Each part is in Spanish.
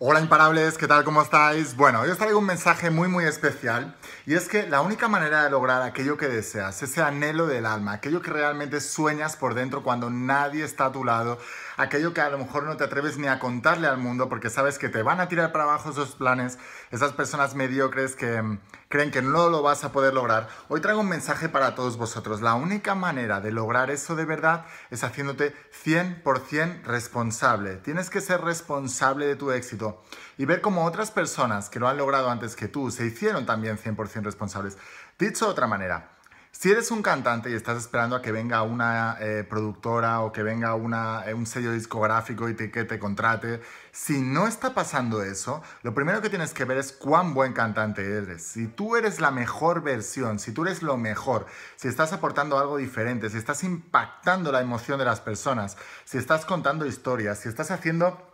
Hola imparables, ¿qué tal? ¿Cómo estáis? Bueno, hoy os traigo un mensaje muy muy especial y es que la única manera de lograr aquello que deseas, ese anhelo del alma, aquello que realmente sueñas por dentro cuando nadie está a tu lado, aquello que a lo mejor no te atreves ni a contarle al mundo porque sabes que te van a tirar para abajo esos planes, esas personas mediocres que creen que no lo vas a poder lograr, hoy traigo un mensaje para todos vosotros. La única manera de lograr eso de verdad es haciéndote 100% responsable. Tienes que ser responsable de tu éxito y ver cómo otras personas que lo han logrado antes que tú se hicieron también 100% responsables. Dicho de otra manera, si eres un cantante y estás esperando a que venga una eh, productora o que venga eh, un sello discográfico y que te contrate, si no está pasando eso, lo primero que tienes que ver es cuán buen cantante eres. Si tú eres la mejor versión, si tú eres lo mejor, si estás aportando algo diferente, si estás impactando la emoción de las personas, si estás contando historias, si estás haciendo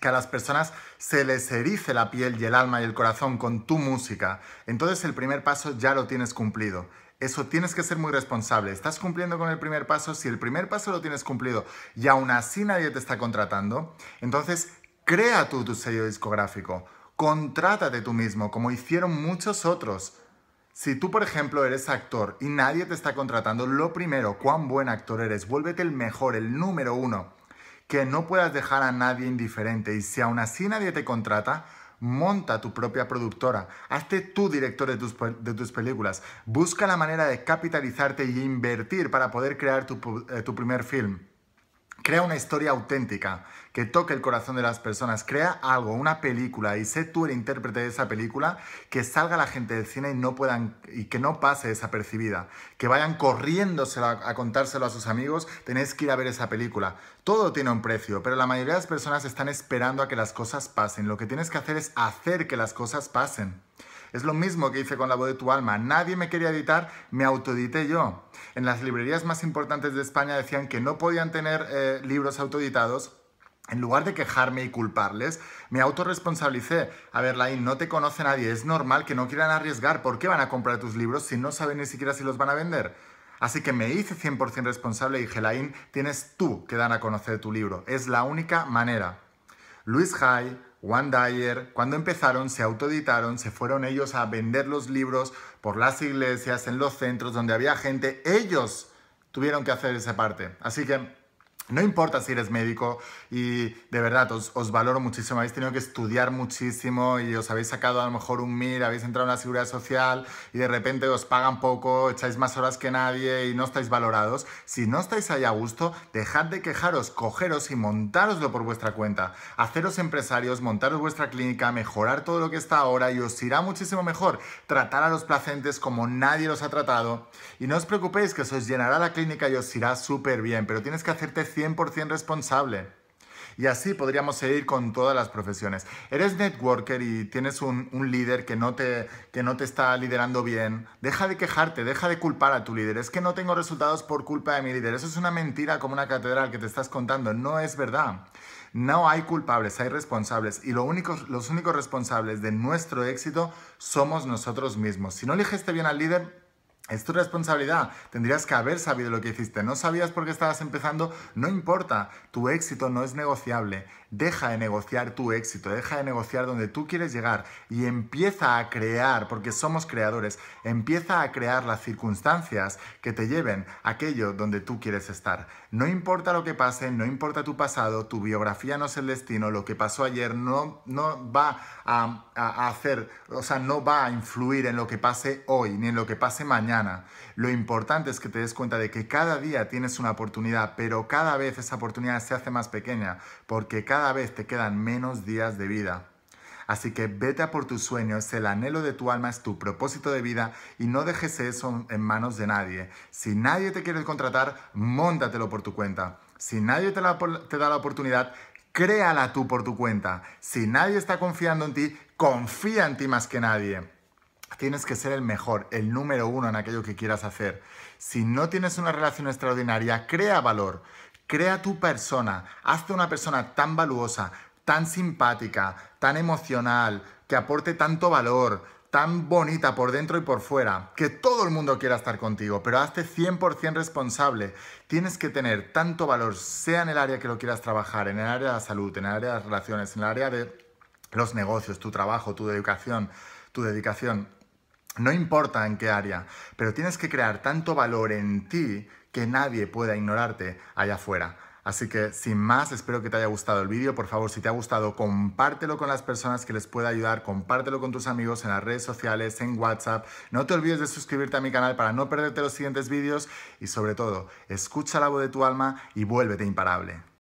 que a las personas se les erice la piel y el alma y el corazón con tu música, entonces el primer paso ya lo tienes cumplido. Eso tienes que ser muy responsable. ¿Estás cumpliendo con el primer paso? Si el primer paso lo tienes cumplido y aún así nadie te está contratando, entonces crea tú tu sello discográfico. Contrátate tú mismo, como hicieron muchos otros. Si tú, por ejemplo, eres actor y nadie te está contratando, lo primero, cuán buen actor eres, vuélvete el mejor, el número uno, que no puedas dejar a nadie indiferente. Y si aún así nadie te contrata, monta tu propia productora, hazte tú director de tus, películas, busca la manera de capitalizarte y invertir para poder crear tu eh, primer film. Crea una historia auténtica que toque el corazón de las personas. Crea algo, una película, y sé tú el intérprete de esa película, que salga la gente del cine y, no puedan, y que no pase desapercibida. Que vayan corriéndoselo a, a contárselo a sus amigos, tenéis que ir a ver esa película. Todo tiene un precio, pero la mayoría de las personas están esperando a que las cosas pasen. Lo que tienes que hacer es hacer que las cosas pasen. Es lo mismo que hice con La voz de tu alma. Nadie me quería editar, me autoedité yo. En las librerías más importantes de España decían que no podían tener eh, libros autoeditados en lugar de quejarme y culparles, me autorresponsabilicé. A ver, Lain, no te conoce nadie, es normal que no quieran arriesgar. ¿Por qué van a comprar tus libros si no saben ni siquiera si los van a vender? Así que me hice 100% responsable y dije, Lain, tienes tú que dar a conocer tu libro. Es la única manera. Luis High, Juan Dyer, cuando empezaron, se autoeditaron, se fueron ellos a vender los libros por las iglesias, en los centros donde había gente. Ellos tuvieron que hacer esa parte. Así que no importa si eres médico y de verdad os, valoro muchísimo, habéis tenido que estudiar muchísimo y os habéis sacado a lo mejor un MIR, habéis entrado en la seguridad social y de repente os pagan poco, echáis más horas que nadie y no estáis valorados. Si no estáis ahí a gusto, dejad de quejaros, cogeros y montároslo por vuestra cuenta. Haceros empresarios, montaros vuestra clínica, mejorar todo lo que está ahora y os irá muchísimo mejor. Tratar a los placentes como nadie los ha tratado y no os preocupéis que eso os llenará la clínica y os irá súper bien, pero tienes que hacerte 100% responsable. Y así podríamos seguir con todas las profesiones. Eres networker y tienes un, líder que no, te, que no te está liderando bien. Deja de quejarte, deja de culpar a tu líder. Es que no tengo resultados por culpa de mi líder. Eso es una mentira como una catedral que te estás contando. No es verdad. No hay culpables, hay responsables. Y lo únicos los únicos responsables de nuestro éxito somos nosotros mismos. Si no eligiste bien al líder, es tu responsabilidad. Tendrías que haber sabido lo que hiciste. No sabías por qué estabas empezando. No importa. Tu éxito no es negociable. Deja de negociar tu éxito. Deja de negociar donde tú quieres llegar. Y empieza a crear, porque somos creadores. Empieza a crear las circunstancias que te lleven a aquello donde tú quieres estar. No importa lo que pase. No importa tu pasado. Tu biografía no es el destino. Lo que pasó ayer no, no va a hacer, o sea, no va a influir en lo que pase hoy ni en lo que pase mañana lo importante es que te des cuenta de que cada día tienes una oportunidad, pero cada vez esa oportunidad se hace más pequeña, porque cada vez te quedan menos días de vida. Así que vete a por tus sueños, el anhelo de tu alma es tu propósito de vida y no dejes eso en manos de nadie. Si nadie te quiere contratar, móntatelo por tu cuenta. Si nadie te da la oportunidad, créala tú por tu cuenta. Si nadie está confiando en ti, confía en ti más que nadie. Tienes que ser el mejor, el número uno en aquello que quieras hacer. Si no tienes una relación extraordinaria, crea valor, crea tu persona, hazte una persona tan valuosa, tan simpática, tan emocional, que aporte tanto valor, tan bonita por dentro y por fuera, que todo el mundo quiera estar contigo, pero hazte 100% responsable. Tienes que tener tanto valor, sea en el área que lo quieras trabajar, en el área de la salud, en el área de las relaciones, en el área de los negocios, tu trabajo, tu educación, tu dedicación, no importa en qué área, pero tienes que crear tanto valor en ti que nadie pueda ignorarte allá afuera. Así que sin más, espero que te haya gustado el vídeo. Por favor, si te ha gustado, compártelo con las personas que les pueda ayudar, compártelo con tus amigos en las redes sociales, en WhatsApp. No te olvides de suscribirte a mi canal para no perderte los siguientes vídeos y sobre todo, escucha la voz de tu alma y vuélvete imparable.